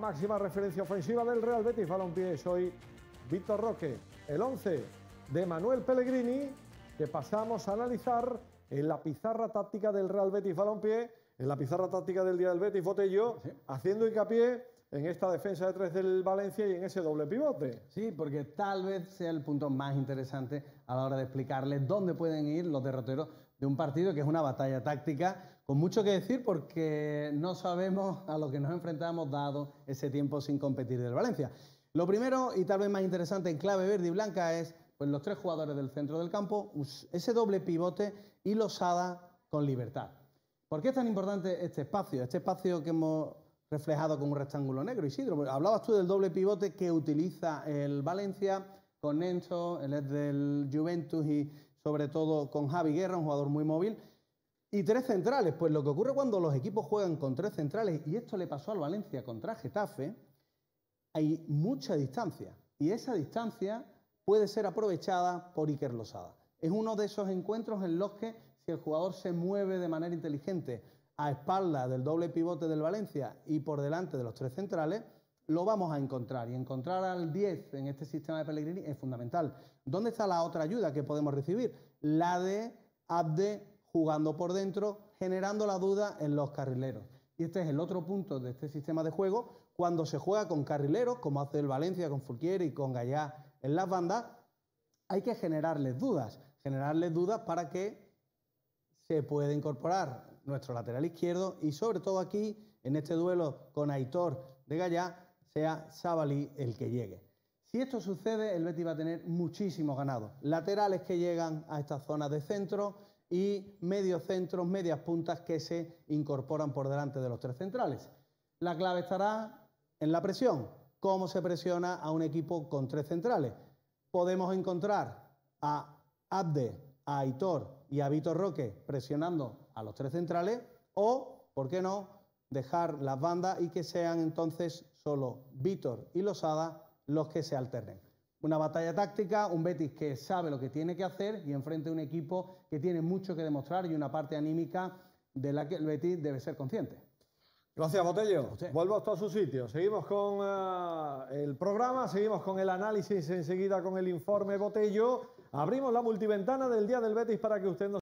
Máxima referencia ofensiva del Real Betis Balompié soy Víctor Roque, el 11 de Manuel Pellegrini, que pasamos a analizar en la pizarra táctica del Real Betis Balompié, en la pizarra táctica del día del Betis Botello, haciendo hincapié en esta defensa de tres del Valencia y en ese doble pivote. Sí, porque tal vez sea el punto más interesante a la hora de explicarles dónde pueden ir los derroteros de un partido que es una batalla táctica, con mucho que decir porque no sabemos a lo que nos enfrentamos dado ese tiempo sin competir del Valencia. Lo primero y tal vez más interesante en clave verde y blanca es pues, los tres jugadores del centro del campo, ese doble pivote y los Losada con libertad. ¿Por qué es tan importante este espacio? Este espacio que hemos reflejado con un rectángulo negro, Isidro. Pues, hablabas tú del doble pivote que utiliza el Valencia con Enzo, el es del Juventus y sobre todo con Javi Guerra, un jugador muy móvil. Y tres centrales, pues lo que ocurre cuando los equipos juegan con tres centrales, y esto le pasó al Valencia contra Getafe, hay mucha distancia. Y esa distancia puede ser aprovechada por Iker Losada. Es uno de esos encuentros en los que si el jugador se mueve de manera inteligente a espalda del doble pivote del Valencia y por delante de los tres centrales, lo vamos a encontrar. Y encontrar al 10 en este sistema de Pellegrini es fundamental. ¿Dónde está la otra ayuda que podemos recibir? La de Abde jugando por dentro, generando la duda en los carrileros. Y este es el otro punto de este sistema de juego. Cuando se juega con carrileros, como hace el Valencia con Fulquier... y con Gallá en las bandas, hay que generarles dudas. Generarles dudas para que se pueda incorporar nuestro lateral izquierdo y sobre todo aquí, en este duelo con Aitor de Gallá, sea Sabalí el que llegue. Si esto sucede, el Betis va a tener muchísimos ganados. Laterales que llegan a estas zonas de centro y medios centros, medias puntas que se incorporan por delante de los tres centrales. La clave estará en la presión. ¿Cómo se presiona a un equipo con tres centrales? Podemos encontrar a Abde, a Aitor y a Vitor Roque presionando a los tres centrales o, ¿por qué no?, dejar las bandas y que sean entonces solo Vítor y Losada los que se alternen. Una batalla táctica, un Betis que sabe lo que tiene que hacer y enfrente a un equipo que tiene mucho que demostrar y una parte anímica de la que el Betis debe ser consciente. Gracias, Botello. Vuelvo a su sitio. Seguimos con ah, el programa, seguimos con el análisis, enseguida con el informe Botello. Abrimos la multiventana del día del Betis para que usted nos...